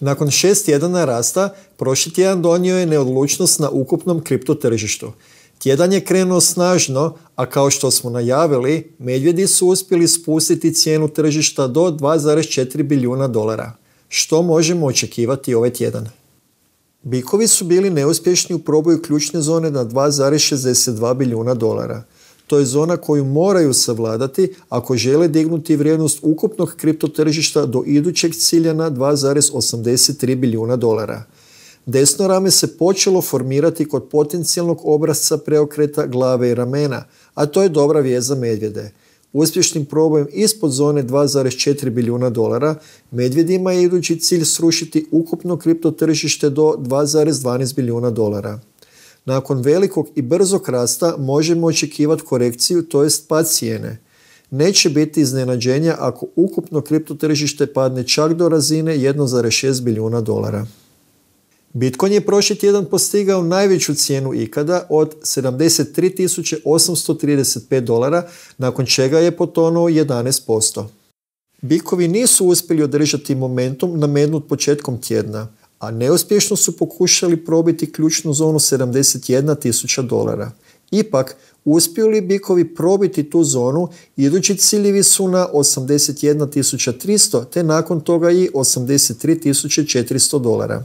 Nakon šest tjedana rasta, prošli tjedan donio je neodlučnost na ukupnom kripto tržištu. Tjedan je krenuo snažno, a kao što smo najavili, medvjedi su uspjeli spustiti cijenu tržišta do 2,4 bilijuna dolara. Što možemo očekivati ovaj tjedan? Bikovi su bili neuspješni u proboju ključne zone na 2,62 bilijuna dolara – to je zona koju moraju savladati ako žele dignuti vrijednost ukupnog kriptotržišta do idućeg cilja na 2,83 bilijuna dolara. Desno rame se počelo formirati kod potencijalnog obrazca preokreta glave i ramena, a to je dobra vijest medvjede. Uspješnim probojem ispod zone 2,4 bilijuna dolara, medvjedima je idući cilj srušiti ukupno kriptotržište do 2,12 bilijuna dolara. Nakon velikog i brzog rasta možemo očekivati korekciju, to jest pad cijene. Neće biti iznenađenja ako ukupno tržište padne čak do razine 1,6 bilijuna dolara. Bitcoin je prošli tjedan postigao najveću cijenu ikada od 73.835 dolara, nakon čega je potonuo 11%. Bikovi nisu uspjeli održati momentum nametnut početkom tjedna a neuspješno su pokušali probiti ključnu zonu 71 tisuća dolara. Ipak, li bikovi probiti tu zonu, idući ciljevi su na 81.300 te nakon toga i 83.400 dolara.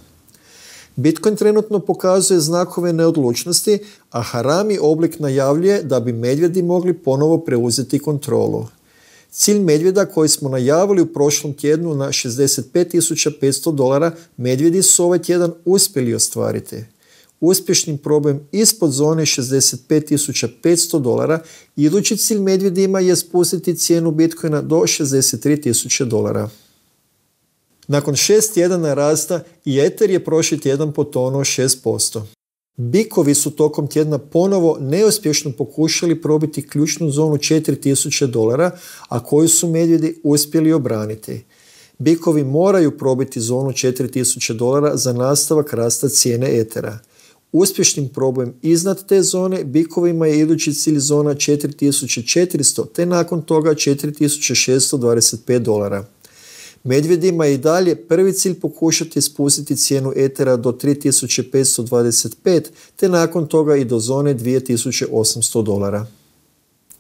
Bitcoin trenutno pokazuje znakove neodlučnosti, a harami oblik najavljuje da bi medvjedi mogli ponovo preuzeti kontrolu. Cilj medvjeda koji smo najavili u prošlom tjednu na 65.500 dolara medvjedi su ovaj tjedan uspjeli ostvariti. Uspješnim problem ispod zone 65.500 dolara idući cilj medvjedima je spustiti cijenu bitcoina do 63.000 dolara. Nakon šest tjedana rasta i Ether je prošli tjedan potonuo 6%. Bikovi su tokom tjedna ponovo neuspješno pokušali probiti ključnu zonu 4000 dolara, a koju su medvjedi uspjeli obraniti. Bikovi moraju probiti zonu 4000 dolara za nastavak rasta cijene etera. Uspješnim problem iznad te zone bikovima je idući cilj zona 4400 te nakon toga 4625 dolara. Medvedima je i dalje prvi cilj pokušati spustiti cijenu etera do 3525 te nakon toga i do zone 2800 dolara.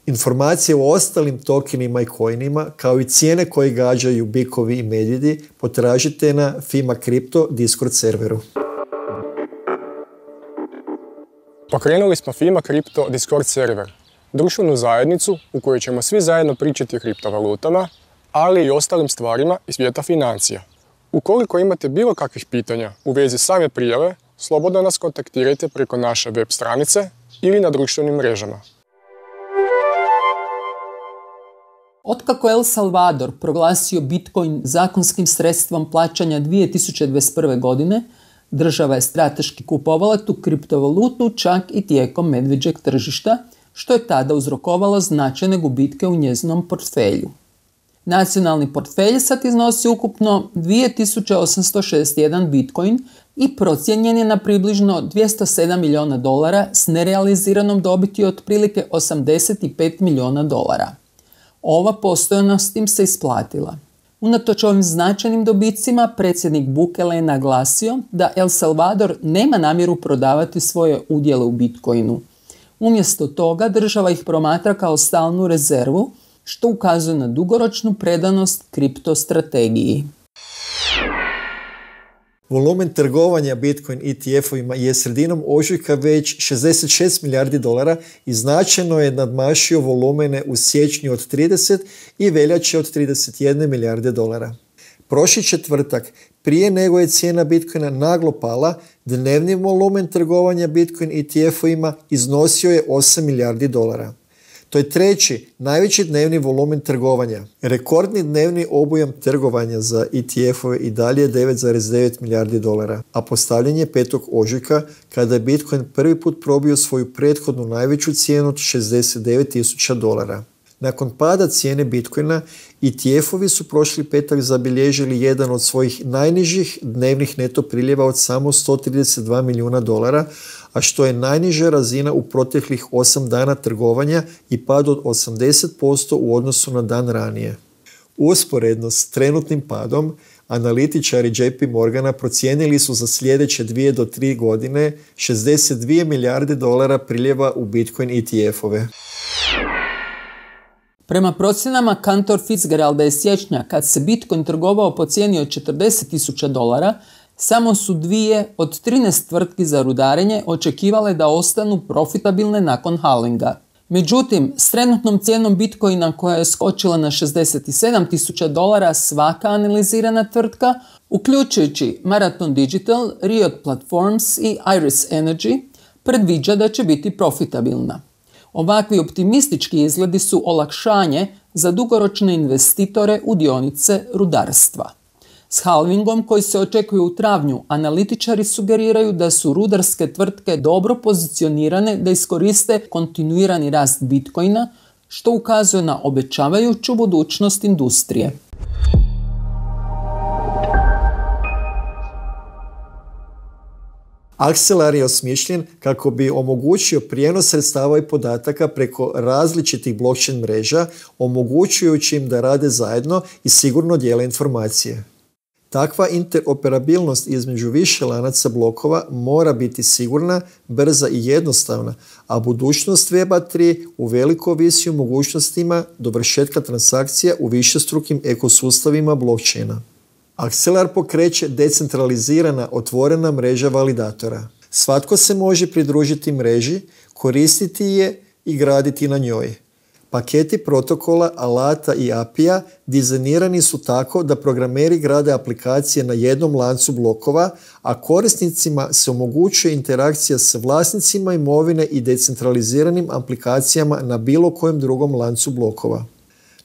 Informacije o ostalim tokenima i coinima, kao i cijene koje gađaju bikovi i medvjedi, potražite na FIMA Crypto Discord serveru. Pokrenuli smo FIMA Crypto Discord server, društvenu zajednicu u kojoj ćemo svi zajedno pričati o kriptovalutama, ali i ostalim stvarima iz svijeta financija. Ukoliko imate bilo kakvih pitanja u vezi same prijave, slobodno nas kontaktirajte preko naše web stranice ili na društvenim mrežama. Otkako El Salvador proglasio Bitcoin zakonskim sredstvom plaćanja 2021. godine, država je strateški kupovala tu kriptovalutu čak i tijekom medveđeg tržišta, što je tada uzrokovalo značajne gubitke u njezinom portfelju. Nacionalni portfelj sad iznosi ukupno 2861 bitcoin i procijenjen je na približno 207 milijuna dolara s nerealiziranom dobiti otprilike 85 milijuna dolara. Ova postojanost im se isplatila. Unatoč ovim značajnim dobicima, predsjednik Bukele je naglasio da El Salvador nema namjeru prodavati svoje udjele u Bitcoinu. Umjesto toga država ih promatra kao stalnu rezervu što ukazuje na dugoročnu predanost kriptostrategiji. Volumen trgovanja Bitcoin ETF-ovima je sredinom ožujka već 66 milijardi dolara i značajno je nadmašio volumene u siječnju od 30 i veljače od 31 milijarde dolara. Prošli četvrtak, prije nego je cijena Bitcoina naglo pala, dnevni volumen trgovanja Bitcoin ETF-ovima iznosio je 8 milijardi dolara. To je treći najveći dnevni volumen trgovanja. Rekordni dnevni obujam trgovanja za ETF-ove i dalje je 9,9 milijardi dolara, a postavljen je petog ožujka kada je Bitcoin prvi put probio svoju prethodnu najveću cijenu od 69 tisuća dolara. Nakon pada cijene Bitcoina, ETF-ovi su prošli petak zabilježili jedan od svojih najnižih dnevnih neto priljeva od samo 132 milijuna dolara, a što je najniža razina u proteklih 8 dana trgovanja i pad od 80% u odnosu na dan ranije. Usporedno s trenutnim padom, analitičari JP Morgana procijenili su za sljedeće 2 do 3 godine 62 milijarde dolara priljeva u Bitcoin ETF-ove. Prema procjenama Kantor Fitzgeralda je siječnja, kad se Bitcoin trgovao po cijeni od 40.000 dolara, samo su dvije od 13 tvrtki za rudarenje očekivale da ostanu profitabilne nakon halinga. Međutim, s trenutnom cijenom Bitcoina koja je skočila na 67.000 dolara svaka analizirana tvrtka, uključujući Marathon Digital, Riot Platforms i Iris Energy, predviđa da će biti profitabilna. Ovakvi optimistički izgledi su olakšanje za dugoročne investitore u dionice rudarstva. S halvingom koji se očekuje u travnju, analitičari sugeriraju da su rudarske tvrtke dobro pozicionirane da iskoriste kontinuirani rast bitcoina, što ukazuje na obećavajuću budućnost industrije. Axelar je osmišljen kako bi omogućio prijenos sredstava i podataka preko različitih blockchain mreža, omogućujući im da rade zajedno i sigurno dijele informacije. Takva interoperabilnost između više lanaca blokova mora biti sigurna, brza i jednostavna, a budućnost web 3 u veliko visi o mogućnostima dovršetka transakcija u višestrukim ekosustavima blockchaina. Axelar pokreće decentralizirana otvorena mreža validatora. Svatko se može pridružiti mreži, koristiti je i graditi na njoj. Paketi protokola, alata i API-a dizajnirani su tako da programeri grade aplikacije na jednom lancu blokova, a korisnicima se omogućuje interakcija s vlasnicima imovine i decentraliziranim aplikacijama na bilo kojem drugom lancu blokova.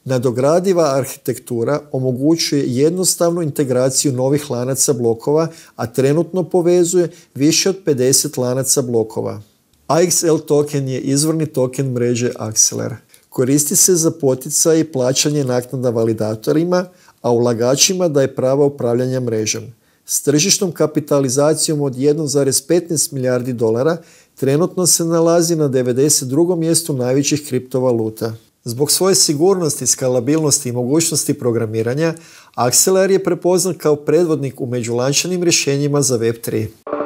Nadogradiva arhitektura omogućuje jednostavnu integraciju novih lanaca blokova, a trenutno povezuje više od 50 lanaca blokova. AXL token je izvorni token mreže Axeler. Koristi se za poticaj i plaćanje naknada validatorima, a ulagačima daje prava upravljanja mrežom. S tržišnom kapitalizacijom od 1,15 milijardi dolara trenutno se nalazi na 92. mjestu najvećih kriptovaluta. Zbog svoje sigurnosti, skalabilnosti i mogućnosti programiranja, Axelar je prepoznan kao predvodnik u međulančanim rješenjima za Web3.